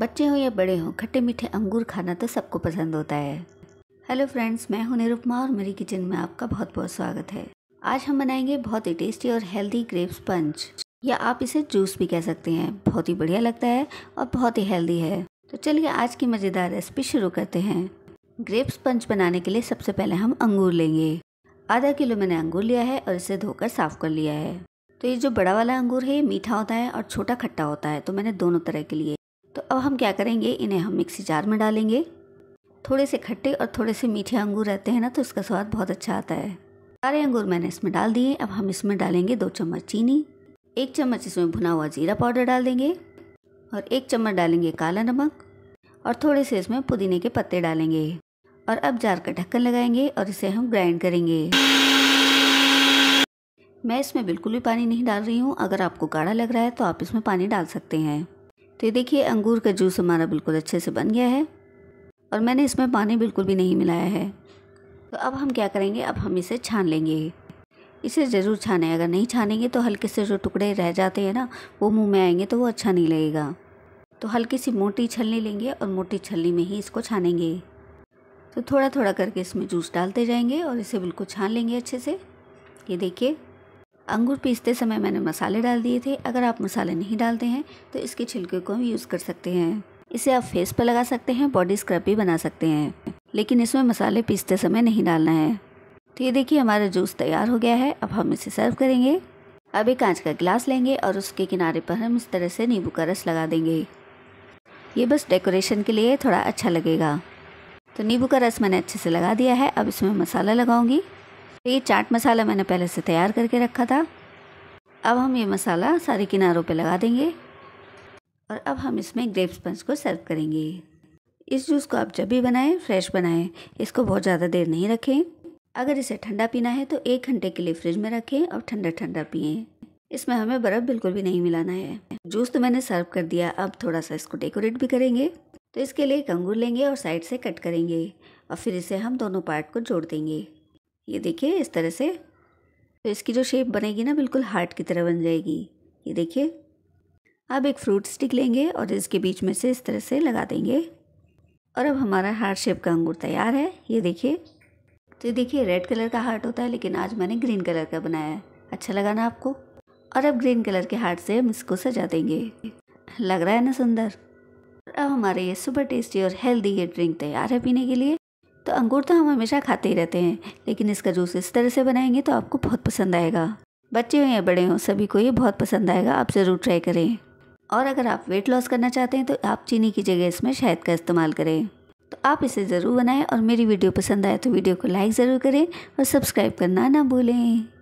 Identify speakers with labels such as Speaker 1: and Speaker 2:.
Speaker 1: बच्चे हो या बड़े हो खट्टे मीठे अंगूर खाना तो सबको पसंद होता है हेलो फ्रेंड्स मैं हूं निरुपमा और मेरी किचन में आपका बहुत बहुत स्वागत है आज हम बनाएंगे बहुत ही टेस्टी और हेल्दी ग्रेप्स पंच या आप इसे जूस भी कह सकते हैं बहुत ही बढ़िया लगता है और बहुत ही हेल्दी है तो चलिए आज की मज़ेदार रेसिपी शुरू करते हैं ग्रेप्स पंच बनाने के लिए सबसे पहले हम अंगूर लेंगे आधा किलो मैंने अंगूर लिया है और इसे धोकर साफ़ कर लिया है तो ये जो बड़ा वाला अंगूर है ये मीठा होता है और छोटा खट्टा होता है तो मैंने दोनों तरह के लिए तो अब हम क्या करेंगे इन्हें हम मिक्सी जार में डालेंगे थोड़े से खट्टे और थोड़े से मीठे अंगूर रहते हैं ना तो इसका स्वाद बहुत अच्छा आता है सारे अंगूर मैंने इसमें डाल दिए अब हम इसमें डालेंगे दो चम्मच चीनी एक चम्मच इसमें भुना हुआ जीरा पाउडर डाल देंगे और एक चम्मच डालेंगे काला नमक और थोड़े से इसमें पुदीने के पत्ते डालेंगे और अब जार का ढक्कन लगाएंगे और इसे हम ग्राइंड करेंगे मैं इसमें बिल्कुल भी पानी नहीं डाल रही हूँ अगर आपको गाढ़ा लग रहा है तो आप इसमें पानी डाल सकते हैं तो ये देखिए अंगूर का जूस हमारा बिल्कुल अच्छे से बन गया है और मैंने इसमें पानी बिल्कुल भी नहीं मिलाया है तो अब हम क्या करेंगे अब हम इसे छान लेंगे इसे ज़रूर छाने अगर नहीं छानेंगे तो हल्के से जो टुकड़े रह जाते हैं ना वो मुंह में आएंगे तो वो अच्छा नहीं लगेगा तो हल्की सी मोटी छलनी लेंगे और मोटी छलनी में ही इसको छानेंगे तो थोड़ा थोड़ा करके इसमें जूस डालते जाएंगे और इसे बिल्कुल छान लेंगे अच्छे से ये देखिए अंगूर पीसते समय मैंने मसाले डाल दिए थे अगर आप मसाले नहीं डालते हैं तो इसके छिलके को भी यूज़ कर सकते हैं इसे आप फेस पर लगा सकते हैं बॉडी स्क्रब भी बना सकते हैं लेकिन इसमें मसाले पीसते समय नहीं डालना है तो ये देखिए हमारा जूस तैयार हो गया है अब हम इसे सर्व करेंगे अब एक कांच का गिलास लेंगे और उसके किनारे पर हम इस तरह से नींबू का रस लगा देंगे ये बस डेकोरेशन के लिए थोड़ा अच्छा लगेगा तो नींबू का रस मैंने अच्छे से लगा दिया है अब इसमें मसाला लगाऊंगी तो ये चाट मसाला मैंने पहले से तैयार करके रखा था अब हम ये मसाला सारे किनारों पे लगा देंगे और अब हम इसमें ग्रेप स्पंज को सर्व करेंगे इस जूस को आप जब भी बनाएं फ्रेश बनाएं इसको बहुत ज़्यादा देर नहीं रखें अगर इसे ठंडा पीना है तो एक घंटे के लिए फ्रिज में रखें और ठंडा ठंडा पिए इसमें हमें बर्फ़ बिल्कुल भी नहीं मिलाना है जूस तो मैंने सर्व कर दिया अब थोड़ा सा इसको डेकोरेट भी करेंगे तो इसके लिए एक अंगूर लेंगे और साइड से कट करेंगे और फिर इसे हम दोनों पार्ट को जोड़ देंगे ये देखिए इस तरह से तो इसकी जो शेप बनेगी ना बिल्कुल हार्ट की तरह बन जाएगी ये देखिए अब एक फ्रूट स्टिक लेंगे और इसके बीच में से इस तरह से लगा देंगे और अब हमारा हार्ट शेप का अंगूर तैयार है ये देखिए तो ये देखिए रेड कलर का हार्ट होता है लेकिन आज मैंने ग्रीन कलर का बनाया है अच्छा लगा ना आपको और अब ग्रीन कलर के हार्ट से हम इसको सजा देंगे लग रहा है ना सुंदर अब हमारे ये सुपर टेस्टी और हेल्दी ये ड्रिंक तैयार है पीने के लिए तो अंगूर तो हम हमेशा खाते ही रहते हैं लेकिन इसका जूस इस तरह से बनाएंगे तो आपको बहुत पसंद आएगा बच्चे हों या बड़े हों सभी को ये बहुत पसंद आएगा आप ज़रूर ट्राई करें और अगर आप वेट लॉस करना चाहते हैं तो आप चीनी की जगह इसमें शहद का इस्तेमाल करें तो आप इसे ज़रूर बनाएं और मेरी वीडियो पसंद आए तो वीडियो को लाइक ज़रूर करें और सब्सक्राइब करना ना भूलें